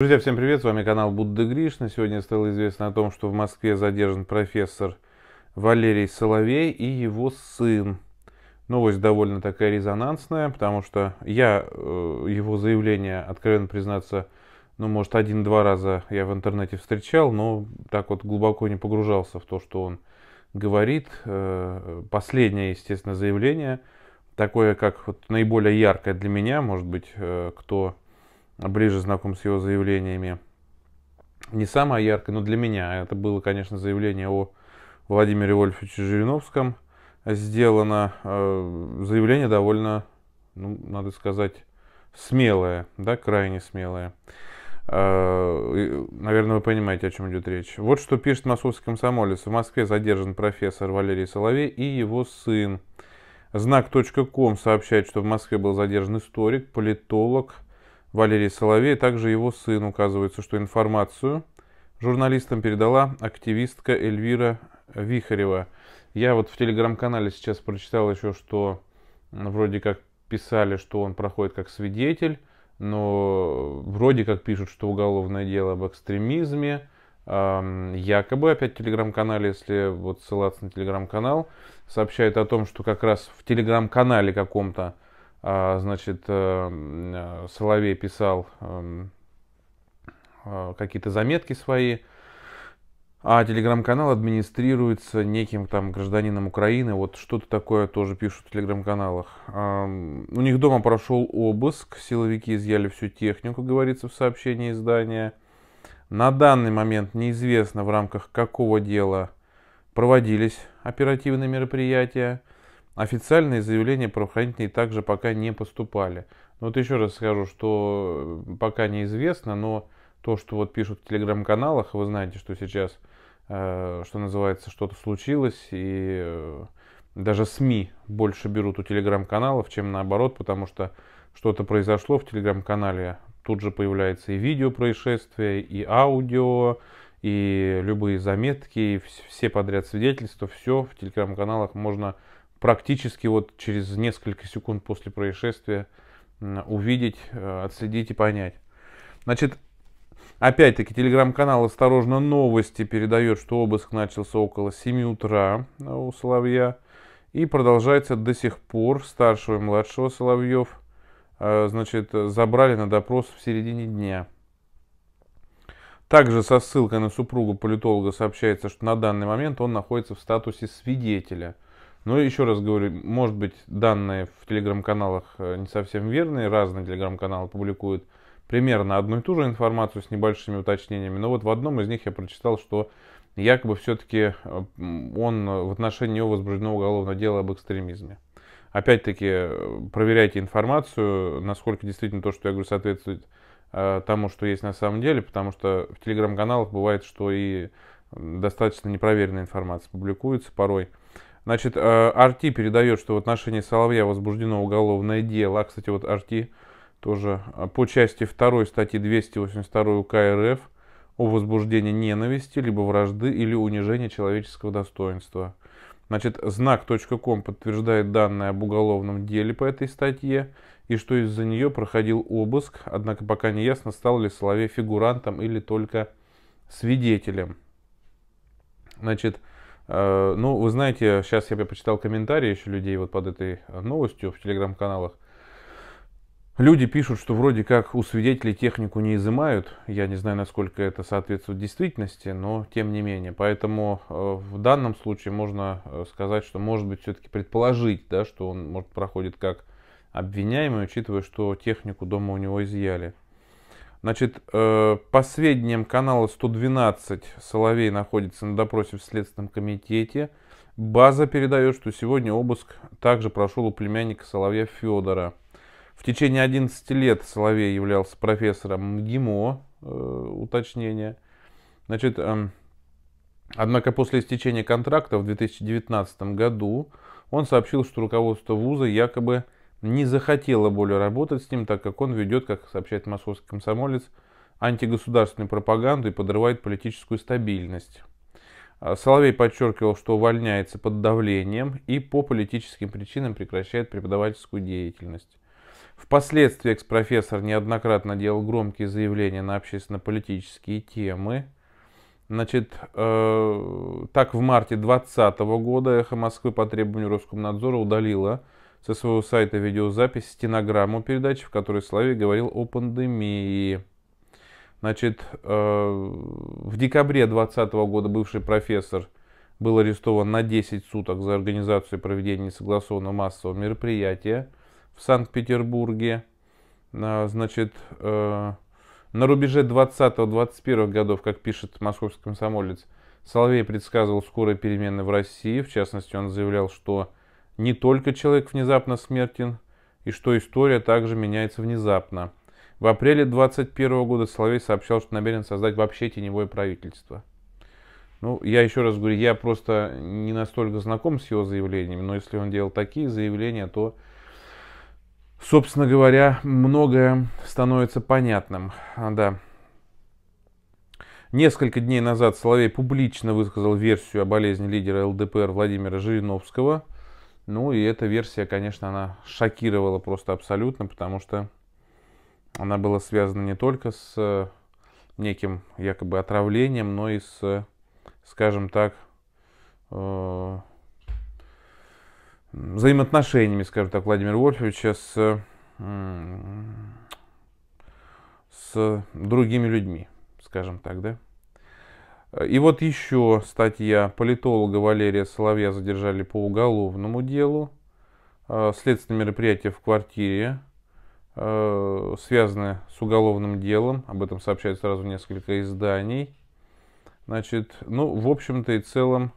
Друзья, всем привет, с вами канал Будда Гришна. Сегодня стало известно о том, что в Москве задержан профессор Валерий Соловей и его сын. Новость довольно такая резонансная, потому что я э, его заявление, откровенно признаться, ну, может, один-два раза я в интернете встречал, но так вот глубоко не погружался в то, что он говорит. Э, последнее, естественно, заявление, такое, как вот наиболее яркое для меня, может быть, э, кто ближе знаком с его заявлениями. Не самое яркое, но для меня это было, конечно, заявление о Владимире Вольфовиче Жириновском. Сделано э, заявление довольно, ну, надо сказать, смелое, да, крайне смелое. Э, наверное, вы понимаете, о чем идет речь. Вот что пишет московский комсомолец. В Москве задержан профессор Валерий Соловей и его сын. Знак.ком сообщает, что в Москве был задержан историк, политолог, Валерий Соловей, также его сын. Указывается, что информацию журналистам передала активистка Эльвира Вихарева. Я вот в телеграм-канале сейчас прочитал еще, что вроде как писали, что он проходит как свидетель, но вроде как пишут, что уголовное дело об экстремизме. Якобы, опять в телеграм-канале, если вот ссылаться на телеграм-канал, сообщает о том, что как раз в телеграм-канале каком-то а, значит, э, э, Соловей писал эм, э, какие-то заметки свои, а телеграм-канал администрируется неким там гражданином Украины. Вот что-то такое тоже пишут в телеграм-каналах. У них дома прошел обыск, силовики изъяли всю технику, говорится в сообщении издания. На данный момент неизвестно в рамках какого дела проводились оперативные мероприятия. Официальные заявления правоохранительные также пока не поступали. Но ну, вот еще раз скажу, что э, пока неизвестно, но то, что вот пишут в телеграм-каналах, вы знаете, что сейчас, э, что называется, что-то случилось, и э, даже СМИ больше берут у телеграм-каналов, чем наоборот, потому что что-то произошло в телеграм-канале, тут же появляется и видео происшествия, и аудио, и любые заметки, и все подряд свидетельства, все в телеграм-каналах можно практически вот через несколько секунд после происшествия увидеть, э, отследить и понять. Значит, опять-таки телеграм-канал «Осторожно, новости» передает, что обыск начался около 7 утра э, у Соловья и продолжается до сих пор. Старшего и младшего Соловьев э, значит, забрали на допрос в середине дня. Также со ссылкой на супругу политолога сообщается, что на данный момент он находится в статусе свидетеля – но ну, еще раз говорю, может быть, данные в телеграм-каналах э, не совсем верные, разные телеграм-каналы публикуют примерно одну и ту же информацию с небольшими уточнениями, но вот в одном из них я прочитал, что якобы все-таки э, он в отношении его возбуждено уголовное дело об экстремизме. Опять-таки, э, проверяйте информацию, насколько действительно то, что я говорю, соответствует тому, что есть на самом деле, потому что в телеграм-каналах бывает, что и достаточно непроверенная информация публикуется порой. Значит, э, Арти передает, что в отношении Соловья возбуждено уголовное дело. А, кстати, вот Арти тоже э, по части 2 статьи 282 УК РФ о возбуждении ненависти, либо вражды или унижения человеческого достоинства. Значит, знак.ком подтверждает данные об уголовном деле по этой статье и что из-за нее проходил обыск, однако пока не ясно, стал ли Соловей фигурантом или только свидетелем. Значит, Э, ну, вы знаете, сейчас я почитал комментарии еще людей вот под этой э, новостью в телеграм-каналах. Люди пишут, что вроде как у свидетелей технику не изымают. Я не знаю, насколько это соответствует действительности, но тем не менее. Поэтому э, в данном случае можно сказать, что может быть все-таки предположить, да, что он может проходит как обвиняемый, учитывая, что технику дома у него изъяли. Значит, э, по сведениям канала 112, Соловей находится на допросе в Следственном комитете. База передает, что сегодня обыск также прошел у племянника Соловья Федора. В течение 11 лет Соловей являлся профессором МГИМО, э, уточнение. Значит, эм, однако после истечения контракта в 2019 году он сообщил, что руководство вуза якобы – не захотела более работать с ним, так как он ведет, как сообщает московский комсомолец, антигосударственную пропаганду и подрывает политическую стабильность. А, Соловей подчеркивал, что увольняется под давлением и по политическим причинам прекращает преподавательскую деятельность. Впоследствии экс-профессор неоднократно делал громкие заявления на общественно-политические темы. Значит, э, так в марте 2020 года «Эхо Москвы» по требованию Роскомнадзора удалило со своего сайта видеозапись стенограмму передачи, в которой Славе говорил о пандемии. Значит, э, в декабре 2020 года бывший профессор был арестован на 10 суток за организацию и проведение согласованного массового мероприятия в Санкт-Петербурге. Э, значит, э, на рубеже 20-21 годов, как пишет московский комсомолец, Соловей предсказывал скорые перемены в России. В частности, он заявлял, что не только человек внезапно смертен, и что история также меняется внезапно. В апреле 2021 года Соловей сообщал, что намерен создать вообще теневое правительство. Ну, я еще раз говорю, я просто не настолько знаком с его заявлениями, но если он делал такие заявления, то, собственно говоря, многое становится понятным. А, да. Несколько дней назад Соловей публично высказал версию о болезни лидера ЛДПР Владимира Жириновского – ну и эта версия, конечно, она шокировала просто абсолютно, потому что она была связана не только с неким якобы отравлением, но и с, скажем так, э, взаимоотношениями, скажем так, Владимира Вольфовича с, с другими людьми, скажем так, да? И вот еще статья политолога Валерия Соловья задержали по уголовному делу. Э, следственные мероприятия в квартире э, связаны с уголовным делом. Об этом сообщают сразу несколько изданий. Значит, ну, в общем-то и целом,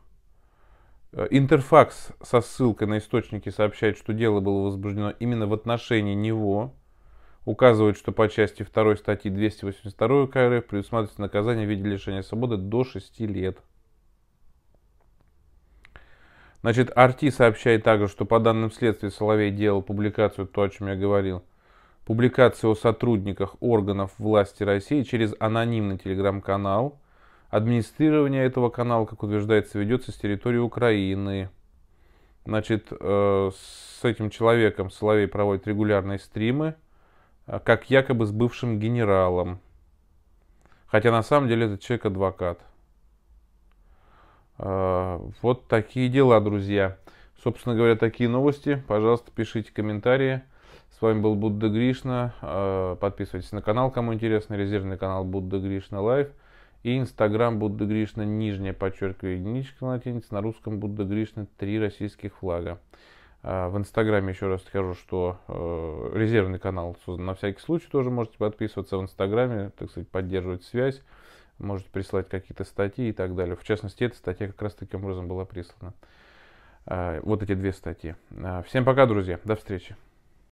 э, Интерфакс со ссылкой на источники сообщает, что дело было возбуждено именно в отношении него указывает, что по части 2 статьи 282 КР РФ предусматривается наказание в виде лишения свободы до 6 лет. Значит, Арти сообщает также, что по данным следствия Соловей делал публикацию, то, о чем я говорил, публикацию о сотрудниках органов власти России через анонимный телеграм-канал. Администрирование этого канала, как утверждается, ведется с территории Украины. Значит, э, с этим человеком Соловей проводит регулярные стримы. А, как якобы с бывшим генералом. Хотя на самом деле этот человек адвокат. А, вот такие дела, друзья. Собственно говоря, такие новости. Пожалуйста, пишите комментарии. С вами был Будда Гришна. А, подписывайтесь на канал, кому интересно. Резервный канал Будда Гришна Лайв. И инстаграм Будда Гришна, нижняя подчеркиваю, единичка латиница. На русском Будда Гришна, три российских флага. А, в Инстаграме еще раз скажу, что э, резервный канал создан на всякий случай, тоже можете подписываться в Инстаграме, так сказать, поддерживать связь, можете присылать какие-то статьи и так далее. В частности, эта статья как раз таким образом была прислана. А, вот эти две статьи. А, всем пока, друзья. До встречи.